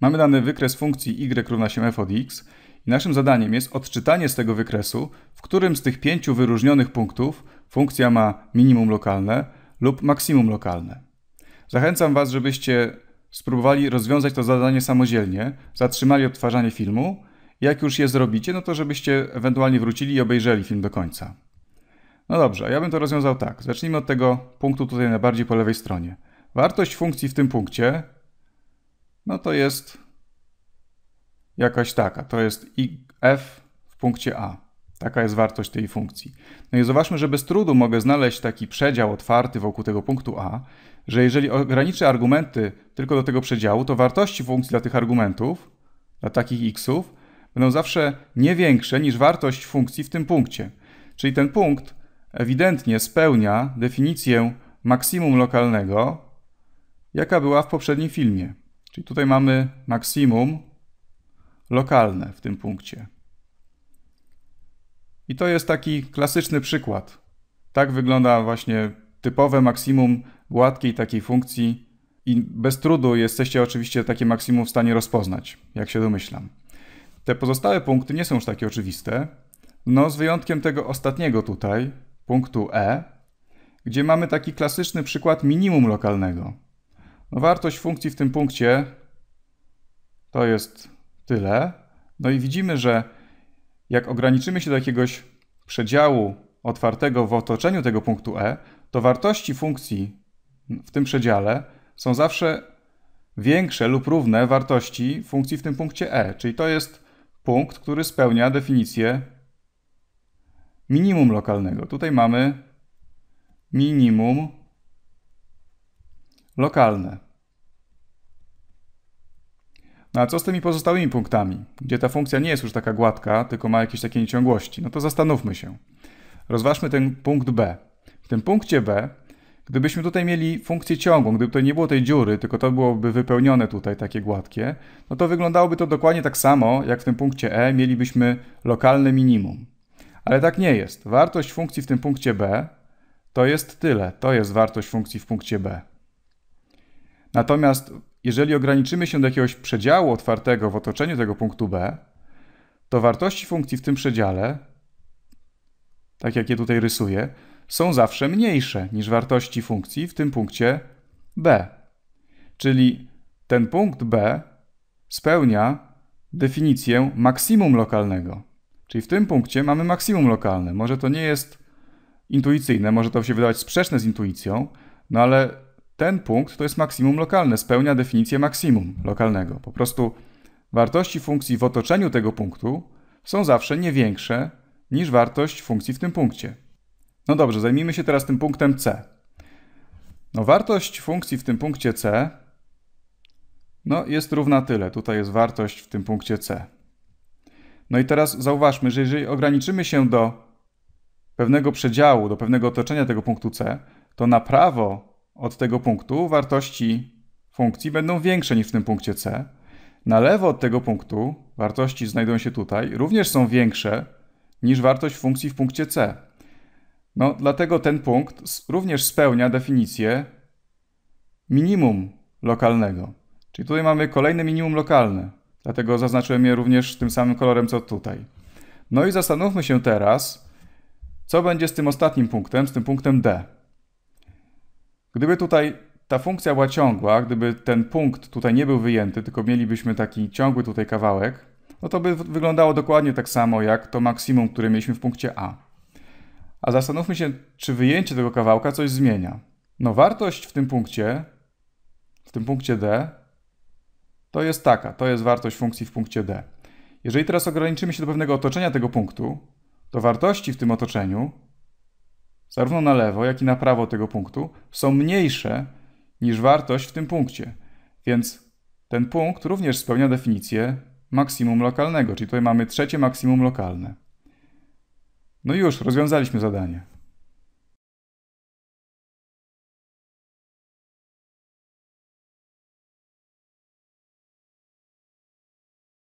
Mamy dany wykres funkcji y równa się f od x i naszym zadaniem jest odczytanie z tego wykresu, w którym z tych pięciu wyróżnionych punktów funkcja ma minimum lokalne lub maksimum lokalne. Zachęcam Was, żebyście spróbowali rozwiązać to zadanie samodzielnie, zatrzymali odtwarzanie filmu. Jak już je zrobicie, no to żebyście ewentualnie wrócili i obejrzeli film do końca. No dobrze, ja bym to rozwiązał tak. Zacznijmy od tego punktu tutaj najbardziej po lewej stronie. Wartość funkcji w tym punkcie no to jest jakaś taka. To jest f w punkcie a. Taka jest wartość tej funkcji. No i zobaczmy, że bez trudu mogę znaleźć taki przedział otwarty wokół tego punktu a, że jeżeli ograniczę argumenty tylko do tego przedziału, to wartości funkcji dla tych argumentów, dla takich xów, będą zawsze nie większe niż wartość funkcji w tym punkcie. Czyli ten punkt ewidentnie spełnia definicję maksimum lokalnego, jaka była w poprzednim filmie. Czyli tutaj mamy maksimum lokalne w tym punkcie. I to jest taki klasyczny przykład. Tak wygląda właśnie typowe maksimum gładkiej takiej funkcji i bez trudu jesteście oczywiście takie maksimum w stanie rozpoznać, jak się domyślam. Te pozostałe punkty nie są już takie oczywiste, no z wyjątkiem tego ostatniego tutaj, punktu E, gdzie mamy taki klasyczny przykład minimum lokalnego wartość funkcji w tym punkcie to jest tyle. No i widzimy, że jak ograniczymy się do jakiegoś przedziału otwartego w otoczeniu tego punktu E, to wartości funkcji w tym przedziale są zawsze większe lub równe wartości funkcji w tym punkcie E, czyli to jest punkt, który spełnia definicję minimum lokalnego. Tutaj mamy minimum lokalne. No a co z tymi pozostałymi punktami, gdzie ta funkcja nie jest już taka gładka, tylko ma jakieś takie nieciągłości? No to zastanówmy się. Rozważmy ten punkt B. W tym punkcie B, gdybyśmy tutaj mieli funkcję ciągłą, gdyby tutaj nie było tej dziury, tylko to byłoby wypełnione tutaj takie gładkie, no to wyglądałoby to dokładnie tak samo, jak w tym punkcie E mielibyśmy lokalne minimum. Ale tak nie jest. Wartość funkcji w tym punkcie B to jest tyle. To jest wartość funkcji w punkcie B. Natomiast jeżeli ograniczymy się do jakiegoś przedziału otwartego w otoczeniu tego punktu B, to wartości funkcji w tym przedziale, tak jak je tutaj rysuję, są zawsze mniejsze niż wartości funkcji w tym punkcie B. Czyli ten punkt B spełnia definicję maksimum lokalnego. Czyli w tym punkcie mamy maksimum lokalne. Może to nie jest intuicyjne, może to się wydawać sprzeczne z intuicją, no ale ten punkt to jest maksimum lokalne, spełnia definicję maksimum lokalnego. Po prostu wartości funkcji w otoczeniu tego punktu są zawsze nie większe niż wartość funkcji w tym punkcie. No dobrze, zajmijmy się teraz tym punktem C. No wartość funkcji w tym punkcie C no jest równa tyle. Tutaj jest wartość w tym punkcie C. No i teraz zauważmy, że jeżeli ograniczymy się do pewnego przedziału, do pewnego otoczenia tego punktu C, to na prawo od tego punktu wartości funkcji będą większe niż w tym punkcie C. Na lewo od tego punktu wartości znajdują się tutaj, również są większe niż wartość funkcji w punkcie C. No, dlatego ten punkt również spełnia definicję minimum lokalnego. Czyli tutaj mamy kolejne minimum lokalne, dlatego zaznaczyłem je również tym samym kolorem co tutaj. No i zastanówmy się teraz, co będzie z tym ostatnim punktem, z tym punktem D. Gdyby tutaj ta funkcja była ciągła, gdyby ten punkt tutaj nie był wyjęty, tylko mielibyśmy taki ciągły tutaj kawałek, no to by wyglądało dokładnie tak samo jak to maksimum, które mieliśmy w punkcie A. A zastanówmy się, czy wyjęcie tego kawałka coś zmienia. No wartość w tym punkcie, w tym punkcie D, to jest taka, to jest wartość funkcji w punkcie D. Jeżeli teraz ograniczymy się do pewnego otoczenia tego punktu, to wartości w tym otoczeniu zarówno na lewo, jak i na prawo tego punktu, są mniejsze niż wartość w tym punkcie. Więc ten punkt również spełnia definicję maksimum lokalnego, czyli tutaj mamy trzecie maksimum lokalne. No już, rozwiązaliśmy zadanie.